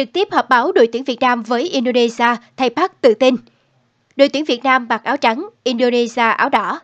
trực tiếp họp báo đội tuyển Việt Nam với Indonesia, thay Park tự tin. Đội tuyển Việt Nam mặc áo trắng, Indonesia áo đỏ.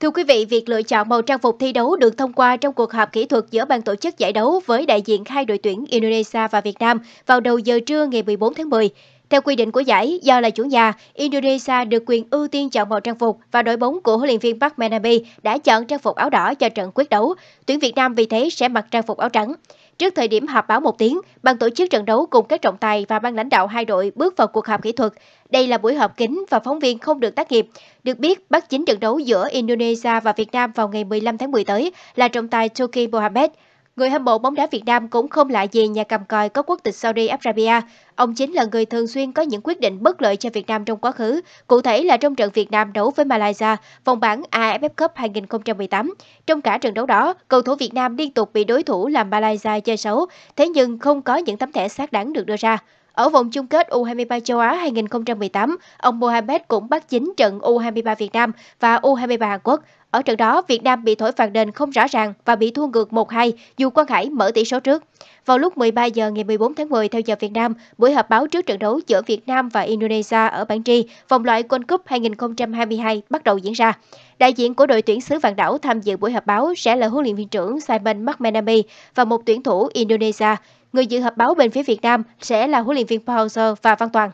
Thưa quý vị, việc lựa chọn màu trang phục thi đấu được thông qua trong cuộc họp kỹ thuật giữa ban tổ chức giải đấu với đại diện hai đội tuyển Indonesia và Việt Nam vào đầu giờ trưa ngày 14 tháng 10. Theo quy định của giải, do là chủ nhà, Indonesia được quyền ưu tiên chọn màu trang phục và đội bóng của huấn luyện viên Park Menami đã chọn trang phục áo đỏ cho trận quyết đấu. Tuyển Việt Nam vì thế sẽ mặc trang phục áo trắng. Trước thời điểm họp báo một tiếng, ban tổ chức trận đấu cùng các trọng tài và ban lãnh đạo hai đội bước vào cuộc họp kỹ thuật. Đây là buổi họp kín và phóng viên không được tác nghiệp. Được biết, bắt chính trận đấu giữa Indonesia và Việt Nam vào ngày 15 tháng 10 tới là trọng tài Toki Mohamed. Người hâm mộ bóng đá Việt Nam cũng không lạ gì nhà cầm còi có quốc tịch Saudi Arabia. Ông chính là người thường xuyên có những quyết định bất lợi cho Việt Nam trong quá khứ, cụ thể là trong trận Việt Nam đấu với Malaysia, vòng bảng AFF Cup 2018. Trong cả trận đấu đó, cầu thủ Việt Nam liên tục bị đối thủ làm Malaysia chơi xấu, thế nhưng không có những tấm thẻ xác đáng được đưa ra. Ở vòng chung kết U23 châu Á 2018, ông Mohamed cũng bắt chính trận U23 Việt Nam và U23 Hàn Quốc. Ở trận đó, Việt Nam bị thổi phạt đền không rõ ràng và bị thua ngược 1-2 dù Quang Hải mở tỷ số trước. Vào lúc 13 giờ ngày 14 tháng 10 theo giờ Việt Nam, buổi họp báo trước trận đấu giữa Việt Nam và Indonesia ở bảng G, vòng loại World Cup 2022 bắt đầu diễn ra. Đại diện của đội tuyển xứ vạn đảo tham dự buổi họp báo sẽ là huấn luyện viên trưởng Simon McManamy và một tuyển thủ Indonesia. Người dự họp báo bên phía Việt Nam sẽ là huấn luyện viên Pauser và Văn Toàn.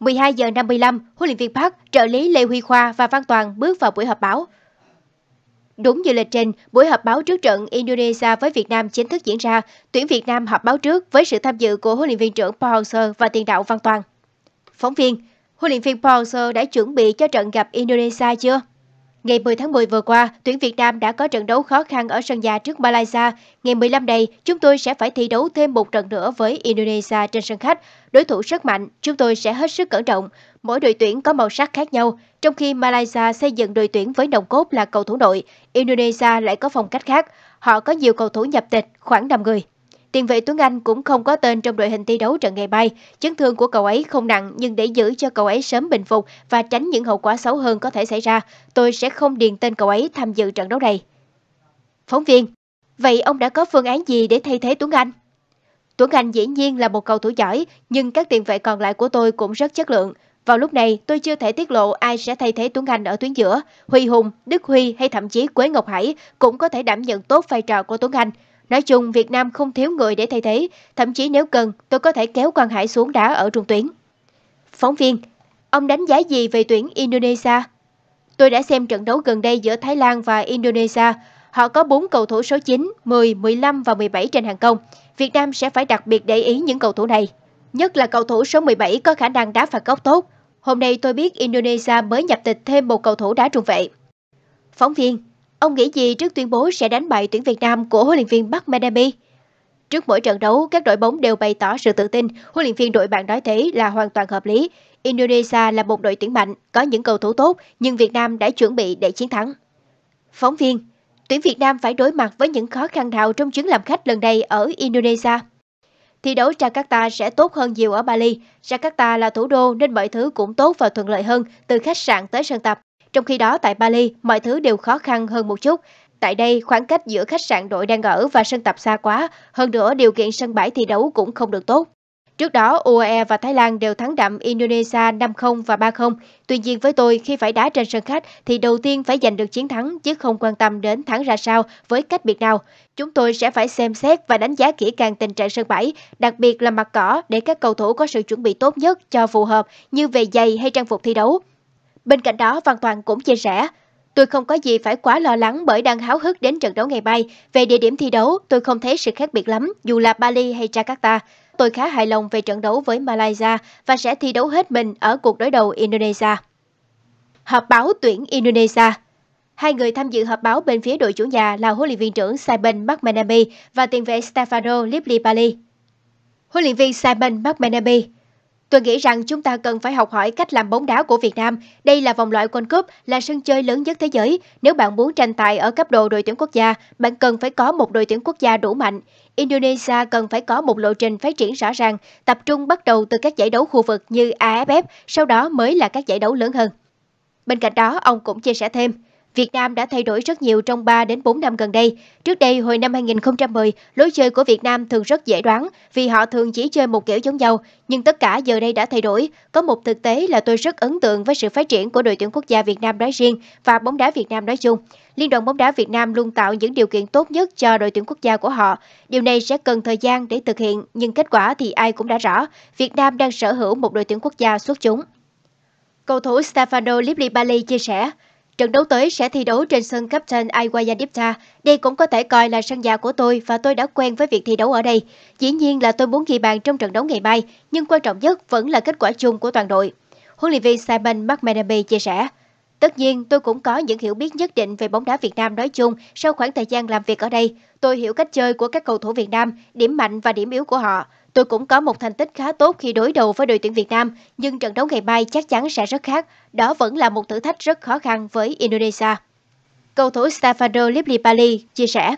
12 giờ 55, huấn luyện viên Park, trợ lý Lê Huy Khoa và Văn Toàn bước vào buổi họp báo. Đúng như lịch trình, buổi họp báo trước trận Indonesia với Việt Nam chính thức diễn ra, tuyển Việt Nam họp báo trước với sự tham dự của huấn luyện viên trưởng Paul Hauser và tiền đạo Văn Toàn. Phóng viên, huấn luyện viên Paul Hauser đã chuẩn bị cho trận gặp Indonesia chưa? Ngày 10 tháng 10 vừa qua, tuyển Việt Nam đã có trận đấu khó khăn ở sân nhà trước Malaysia. Ngày 15 này, chúng tôi sẽ phải thi đấu thêm một trận nữa với Indonesia trên sân khách. Đối thủ rất mạnh, chúng tôi sẽ hết sức cẩn trọng. Mỗi đội tuyển có màu sắc khác nhau. Trong khi Malaysia xây dựng đội tuyển với đồng cốt là cầu thủ nội, Indonesia lại có phong cách khác. Họ có nhiều cầu thủ nhập tịch, khoảng 5 người. Tiền vệ Tuấn Anh cũng không có tên trong đội hình thi đấu trận ngày mai. Chấn thương của cậu ấy không nặng nhưng để giữ cho cậu ấy sớm bình phục và tránh những hậu quả xấu hơn có thể xảy ra, tôi sẽ không điền tên cậu ấy tham dự trận đấu này. Phóng viên, vậy ông đã có phương án gì để thay thế Tuấn Anh? Tuấn Anh dĩ nhiên là một cầu thủ giỏi, nhưng các tiền vệ còn lại của tôi cũng rất chất lượng. Vào lúc này, tôi chưa thể tiết lộ ai sẽ thay thế Tuấn Anh ở tuyến giữa. Huy Hùng, Đức Huy hay thậm chí Quế Ngọc Hải cũng có thể đảm nhận tốt vai trò của Tuấn Anh. Nói chung, Việt Nam không thiếu người để thay thế, thậm chí nếu cần, tôi có thể kéo Quang Hải xuống đá ở trung tuyến. Phóng viên, ông đánh giá gì về tuyển Indonesia? Tôi đã xem trận đấu gần đây giữa Thái Lan và Indonesia. Họ có 4 cầu thủ số 9, 10, 15 và 17 trên hàng công. Việt Nam sẽ phải đặc biệt để ý những cầu thủ này. Nhất là cầu thủ số 17 có khả năng đá phạt góc tốt. Hôm nay tôi biết Indonesia mới nhập tịch thêm một cầu thủ đá trung vệ. Phóng viên, Ông nghĩ gì trước tuyên bố sẽ đánh bại tuyển Việt Nam của huấn luyện viên Park Manami? Trước mỗi trận đấu, các đội bóng đều bày tỏ sự tự tin, huấn luyện viên đội bạn nói thế là hoàn toàn hợp lý. Indonesia là một đội tuyển mạnh, có những cầu thủ tốt, nhưng Việt Nam đã chuẩn bị để chiến thắng. Phóng viên, tuyển Việt Nam phải đối mặt với những khó khăn nào trong chuyến làm khách lần này ở Indonesia? Thi đấu Jakarta sẽ tốt hơn nhiều ở Bali. Jakarta là thủ đô nên mọi thứ cũng tốt và thuận lợi hơn, từ khách sạn tới sân tập. Trong khi đó tại Bali, mọi thứ đều khó khăn hơn một chút. Tại đây, khoảng cách giữa khách sạn đội đang ở và sân tập xa quá, hơn nữa điều kiện sân bãi thi đấu cũng không được tốt. Trước đó, UAE và Thái Lan đều thắng đậm Indonesia 5-0 và 3-0. Tuy nhiên với tôi, khi phải đá trên sân khách thì đầu tiên phải giành được chiến thắng chứ không quan tâm đến thắng ra sao với cách biệt nào. Chúng tôi sẽ phải xem xét và đánh giá kỹ càng tình trạng sân bãi, đặc biệt là mặt cỏ để các cầu thủ có sự chuẩn bị tốt nhất cho phù hợp như về giày hay trang phục thi đấu. Bên cạnh đó, Văn Toàn cũng chia sẻ, Tôi không có gì phải quá lo lắng bởi đang háo hức đến trận đấu ngày mai. Về địa điểm thi đấu, tôi không thấy sự khác biệt lắm, dù là Bali hay Jakarta. Tôi khá hài lòng về trận đấu với Malaysia và sẽ thi đấu hết mình ở cuộc đối đầu Indonesia. Họp báo tuyển Indonesia Hai người tham dự họp báo bên phía đội chủ nhà là huấn luyện viên trưởng Simon McManamy và tiền vệ Stefano Lipli Bali. Huấn luyện viên Simon McManamy Tôi nghĩ rằng chúng ta cần phải học hỏi cách làm bóng đá của Việt Nam. Đây là vòng loại World Cup, là sân chơi lớn nhất thế giới. Nếu bạn muốn tranh tài ở cấp độ đội tuyển quốc gia, bạn cần phải có một đội tuyển quốc gia đủ mạnh. Indonesia cần phải có một lộ trình phát triển rõ ràng, tập trung bắt đầu từ các giải đấu khu vực như AFF, sau đó mới là các giải đấu lớn hơn. Bên cạnh đó, ông cũng chia sẻ thêm, Việt Nam đã thay đổi rất nhiều trong 3 đến 4 năm gần đây. Trước đây, hồi năm 2010, lối chơi của Việt Nam thường rất dễ đoán vì họ thường chỉ chơi một kiểu giống nhau, nhưng tất cả giờ đây đã thay đổi. Có một thực tế là tôi rất ấn tượng với sự phát triển của đội tuyển quốc gia Việt Nam nói riêng và bóng đá Việt Nam nói chung. Liên đoàn bóng đá Việt Nam luôn tạo những điều kiện tốt nhất cho đội tuyển quốc gia của họ. Điều này sẽ cần thời gian để thực hiện, nhưng kết quả thì ai cũng đã rõ. Việt Nam đang sở hữu một đội tuyển quốc gia xuất chúng. Cầu thủ Stefano Liblibali chia sẻ, Trận đấu tới sẽ thi đấu trên sân Captain Aguayadipta. Đây cũng có thể coi là sân nhà của tôi và tôi đã quen với việc thi đấu ở đây. Dĩ nhiên là tôi muốn ghi bàn trong trận đấu ngày mai, nhưng quan trọng nhất vẫn là kết quả chung của toàn đội. Huấn luyện viên Simon McManamy chia sẻ. Tất nhiên, tôi cũng có những hiểu biết nhất định về bóng đá Việt Nam nói chung sau khoảng thời gian làm việc ở đây. Tôi hiểu cách chơi của các cầu thủ Việt Nam, điểm mạnh và điểm yếu của họ. Tôi cũng có một thành tích khá tốt khi đối đầu với đội tuyển Việt Nam, nhưng trận đấu ngày mai chắc chắn sẽ rất khác. Đó vẫn là một thử thách rất khó khăn với Indonesia. Cầu thủ Stefano Lillipali chia sẻ,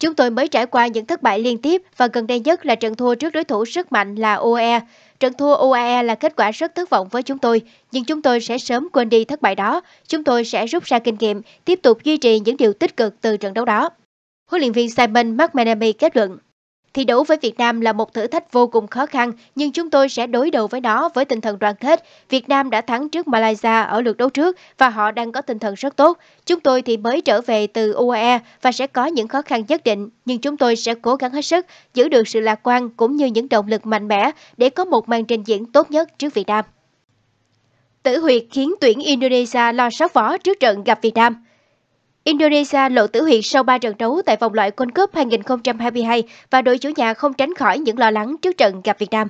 Chúng tôi mới trải qua những thất bại liên tiếp và gần đây nhất là trận thua trước đối thủ rất mạnh là UAE. Trận thua UAE là kết quả rất thất vọng với chúng tôi, nhưng chúng tôi sẽ sớm quên đi thất bại đó. Chúng tôi sẽ rút ra kinh nghiệm, tiếp tục duy trì những điều tích cực từ trận đấu đó. Huấn luyện viên Simon McManamy kết luận. Thi đấu với Việt Nam là một thử thách vô cùng khó khăn, nhưng chúng tôi sẽ đối đầu với nó với tinh thần đoàn kết. Việt Nam đã thắng trước Malaysia ở lượt đấu trước và họ đang có tinh thần rất tốt. Chúng tôi thì mới trở về từ UAE và sẽ có những khó khăn nhất định, nhưng chúng tôi sẽ cố gắng hết sức, giữ được sự lạc quan cũng như những động lực mạnh mẽ để có một màn trình diễn tốt nhất trước Việt Nam. Tử huyệt khiến tuyển Indonesia lo sót vó trước trận gặp Việt Nam. Indonesia lộ tử huyệt sau 3 trận đấu tại vòng loại World Cup 2022 và đội chủ nhà không tránh khỏi những lo lắng trước trận gặp Việt Nam.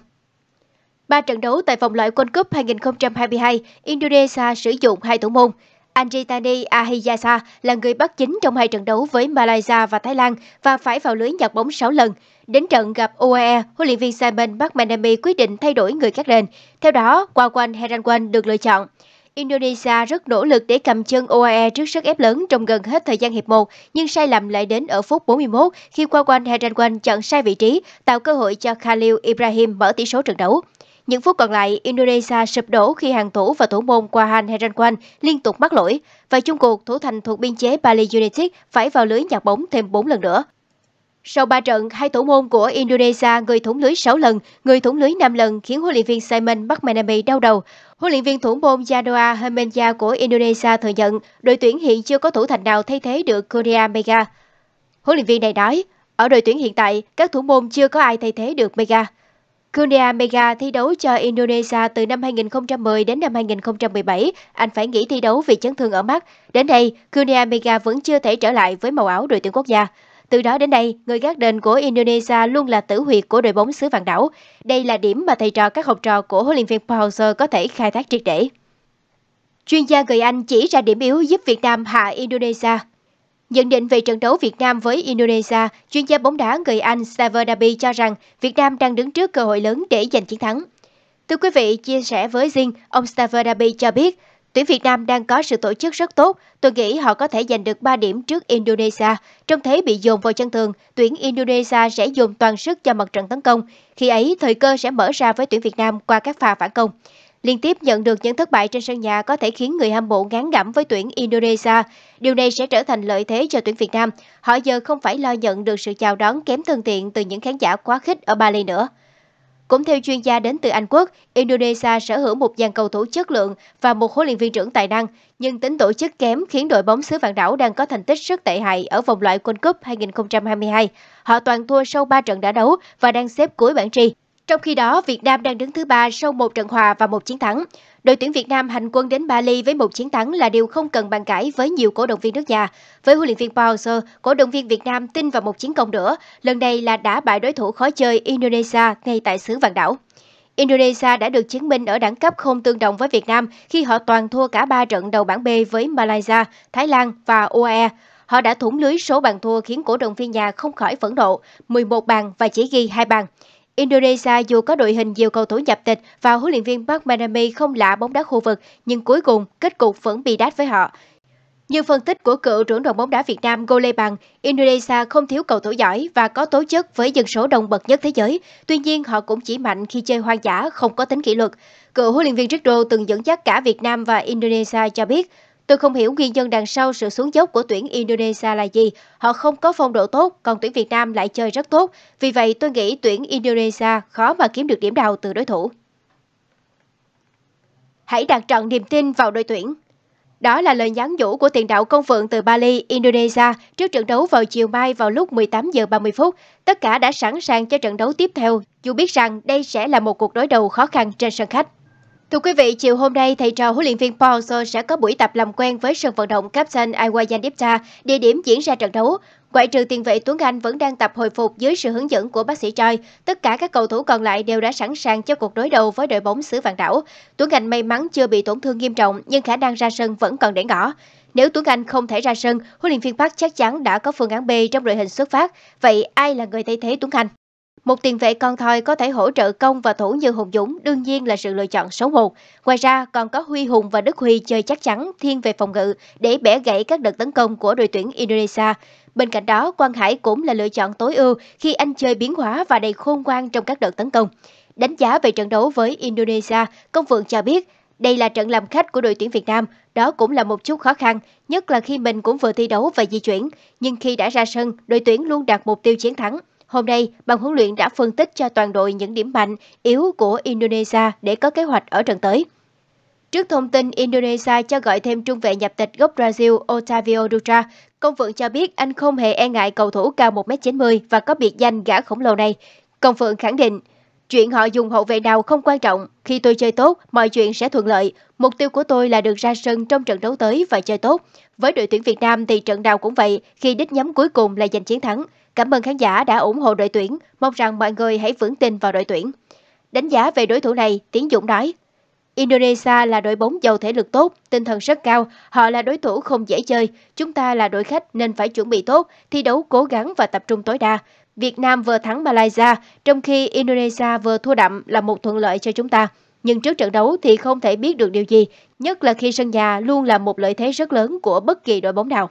Ba trận đấu tại vòng loại World Cup 2022, Indonesia sử dụng hai thủ môn. Anjitani Ahiyasa là người bắt chính trong hai trận đấu với Malaysia và Thái Lan và phải vào lưới nhặt bóng 6 lần. Đến trận gặp UAE, huấn luyện viên Simon McManamy quyết định thay đổi người các nền. Theo đó, Kwawan Heranwan được lựa chọn. Indonesia rất nỗ lực để cầm chân UAE trước sức ép lớn trong gần hết thời gian hiệp 1, nhưng sai lầm lại đến ở phút 41 khi Wawan Heranwan chọn sai vị trí, tạo cơ hội cho Khalil Ibrahim mở tỷ số trận đấu. Những phút còn lại, Indonesia sụp đổ khi hàng thủ và thủ môn Wahan Heranwan liên tục mắc lỗi và chung cuộc thủ thành thuộc biên chế Bali United phải vào lưới nhặt bóng thêm 4 lần nữa. Sau 3 trận, hai thủ môn của Indonesia người thủng lưới 6 lần, người thủng lưới 5 lần khiến huấn luyện viên Simon McManamy đau đầu. Huấn luyện viên thủ môn Yanoa Hermenja của Indonesia thừa nhận đội tuyển hiện chưa có thủ thành nào thay thế được Korea Mega. Huấn luyện viên này nói, ở đội tuyển hiện tại, các thủ môn chưa có ai thay thế được Mega. Kunia Mega thi đấu cho Indonesia từ năm 2010 đến năm 2017. Anh phải nghỉ thi đấu vì chấn thương ở mắt. Đến nay, Kunia Mega vẫn chưa thể trở lại với màu áo đội tuyển quốc gia. Từ đó đến đây, người gác đền của Indonesia luôn là tử huyệt của đội bóng xứ vàng đảo. Đây là điểm mà thầy trò các học trò của huấn luyện viên Pauser có thể khai thác triệt để. Chuyên gia người Anh chỉ ra điểm yếu giúp Việt Nam hạ Indonesia. Nhận định về trận đấu Việt Nam với Indonesia, chuyên gia bóng đá người Anh Staver Dabi cho rằng Việt Nam đang đứng trước cơ hội lớn để giành chiến thắng. Thưa quý vị, chia sẻ với Zing, ông Staver Dabi cho biết Tuyển Việt Nam đang có sự tổ chức rất tốt, tôi nghĩ họ có thể giành được 3 điểm trước Indonesia. Trong thế bị dồn vào chân tường, tuyển Indonesia sẽ dồn toàn sức cho mặt trận tấn công. Khi ấy, thời cơ sẽ mở ra với tuyển Việt Nam qua các pha phản công. Liên tiếp nhận được những thất bại trên sân nhà có thể khiến người hâm mộ ngán ngẩm với tuyển Indonesia. Điều này sẽ trở thành lợi thế cho tuyển Việt Nam. Họ giờ không phải lo nhận được sự chào đón kém thân thiện từ những khán giả quá khích ở Bali nữa. Cũng theo chuyên gia đến từ Anh Quốc, Indonesia sở hữu một dàn cầu thủ chất lượng và một huấn luyện viên trưởng tài năng, nhưng tính tổ chức kém khiến đội bóng xứ vạn đảo đang có thành tích rất tệ hại ở vòng loại World Cup 2022. Họ toàn thua sau 3 trận đã đấu và đang xếp cuối bảng tri. Trong khi đó, Việt Nam đang đứng thứ ba sau một trận hòa và một chiến thắng. Đội tuyển Việt Nam hành quân đến Bali với một chiến thắng là điều không cần bàn cãi với nhiều cổ động viên nước nhà. Với huấn luyện viên Bowser, cổ động viên Việt Nam tin vào một chiến công nữa, lần này là đã bại đối thủ khó chơi Indonesia ngay tại xứ Vạn Đảo. Indonesia đã được chứng minh ở đẳng cấp không tương đồng với Việt Nam khi họ toàn thua cả 3 trận đầu bảng B với Malaysia, Thái Lan và UAE. Họ đã thủng lưới số bàn thua khiến cổ động viên nhà không khỏi phẫn nộ, 11 bàn và chỉ ghi 2 bàn. Indonesia dù có đội hình nhiều cầu thủ nhập tịch và huấn luyện viên Park Manami không lạ bóng đá khu vực, nhưng cuối cùng kết cục vẫn bị đát với họ. Như phân tích của cựu trưởng đoàn bóng đá Việt Nam Ngô Lê Bằng, Indonesia không thiếu cầu thủ giỏi và có tố chất với dân số đông bậc nhất thế giới. Tuy nhiên, họ cũng chỉ mạnh khi chơi hoang dã, không có tính kỷ luật. Cựu huấn luyện viên Rick từng dẫn dắt cả Việt Nam và Indonesia cho biết, Tôi không hiểu nguyên nhân đằng sau sự xuống dốc của tuyển Indonesia là gì. Họ không có phong độ tốt, còn tuyển Việt Nam lại chơi rất tốt. Vì vậy, tôi nghĩ tuyển Indonesia khó mà kiếm được điểm đầu từ đối thủ. Hãy đặt trọn niềm tin vào đội tuyển. Đó là lời nhắn nhủ của tiền đạo công Phượng từ Bali, Indonesia trước trận đấu vào chiều mai vào lúc 18 giờ 30 phút. Tất cả đã sẵn sàng cho trận đấu tiếp theo, dù biết rằng đây sẽ là một cuộc đối đầu khó khăn trên sân khách. Thưa quý vị, chiều hôm nay, thầy trò huấn luyện viên Paulson sẽ có buổi tập làm quen với sân vận động Captain Iwayan Dipta, địa điểm diễn ra trận đấu. Ngoại trừ tiền vệ Tuấn Anh vẫn đang tập hồi phục dưới sự hướng dẫn của bác sĩ Choi, tất cả các cầu thủ còn lại đều đã sẵn sàng cho cuộc đối đầu với đội bóng xứ vạn đảo. Tuấn Anh may mắn chưa bị tổn thương nghiêm trọng nhưng khả năng ra sân vẫn còn để ngỏ. Nếu Tuấn Anh không thể ra sân, huấn luyện viên Park chắc chắn đã có phương án B trong đội hình xuất phát. Vậy ai là người thay thế Tuấn Anh? Một tiền vệ con thoi có thể hỗ trợ công và thủ như Hùng Dũng đương nhiên là sự lựa chọn số 1. Ngoài ra còn có Huy Hùng và Đức Huy chơi chắc chắn thiên về phòng ngự để bẻ gãy các đợt tấn công của đội tuyển Indonesia. Bên cạnh đó, Quang Hải cũng là lựa chọn tối ưu khi anh chơi biến hóa và đầy khôn ngoan trong các đợt tấn công. Đánh giá về trận đấu với Indonesia, Công Phượng cho biết đây là trận làm khách của đội tuyển Việt Nam, đó cũng là một chút khó khăn, nhất là khi mình cũng vừa thi đấu và di chuyển. Nhưng khi đã ra sân, đội tuyển luôn đạt mục tiêu chiến thắng. Hôm nay, ban huấn luyện đã phân tích cho toàn đội những điểm mạnh, yếu của Indonesia để có kế hoạch ở trận tới. Trước thông tin Indonesia cho gọi thêm trung vệ nhập tịch gốc Brazil Otavio Dutra, công phượng cho biết anh không hề e ngại cầu thủ cao 1m90 và có biệt danh gã khổng lồ này. Công phượng khẳng định, chuyện họ dùng hậu vệ nào không quan trọng, khi tôi chơi tốt, mọi chuyện sẽ thuận lợi. Mục tiêu của tôi là được ra sân trong trận đấu tới và chơi tốt. Với đội tuyển Việt Nam thì trận nào cũng vậy, khi đích nhắm cuối cùng là giành chiến thắng. Cảm ơn khán giả đã ủng hộ đội tuyển, mong rằng mọi người hãy vững tin vào đội tuyển. Đánh giá về đối thủ này, Tiến Dũng nói, Indonesia là đội bóng giàu thể lực tốt, tinh thần rất cao, họ là đối thủ không dễ chơi, chúng ta là đội khách nên phải chuẩn bị tốt, thi đấu cố gắng và tập trung tối đa. Việt Nam vừa thắng Malaysia, trong khi Indonesia vừa thua đậm là một thuận lợi cho chúng ta. Nhưng trước trận đấu thì không thể biết được điều gì, nhất là khi sân nhà luôn là một lợi thế rất lớn của bất kỳ đội bóng nào.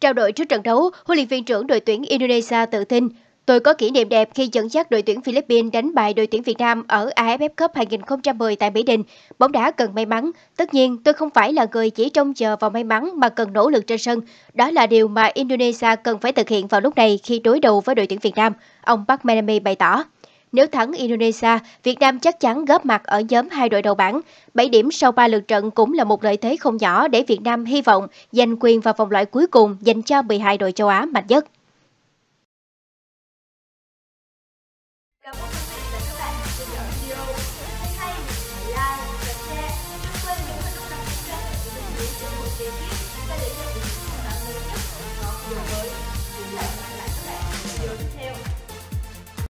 Trao đổi trước trận đấu, huấn luyện viên trưởng đội tuyển Indonesia tự tin Tôi có kỷ niệm đẹp khi dẫn dắt đội tuyển Philippines đánh bại đội tuyển Việt Nam ở AFF Cup 2010 tại Mỹ Đình. Bóng đá cần may mắn. Tất nhiên, tôi không phải là người chỉ trông chờ vào may mắn mà cần nỗ lực trên sân. Đó là điều mà Indonesia cần phải thực hiện vào lúc này khi đối đầu với đội tuyển Việt Nam, ông Park Manami bày tỏ. Nếu thắng Indonesia, Việt Nam chắc chắn góp mặt ở nhóm hai đội đầu bảng. 7 điểm sau 3 lượt trận cũng là một lợi thế không nhỏ để Việt Nam hy vọng giành quyền vào vòng loại cuối cùng dành cho 12 đội châu Á mạnh nhất.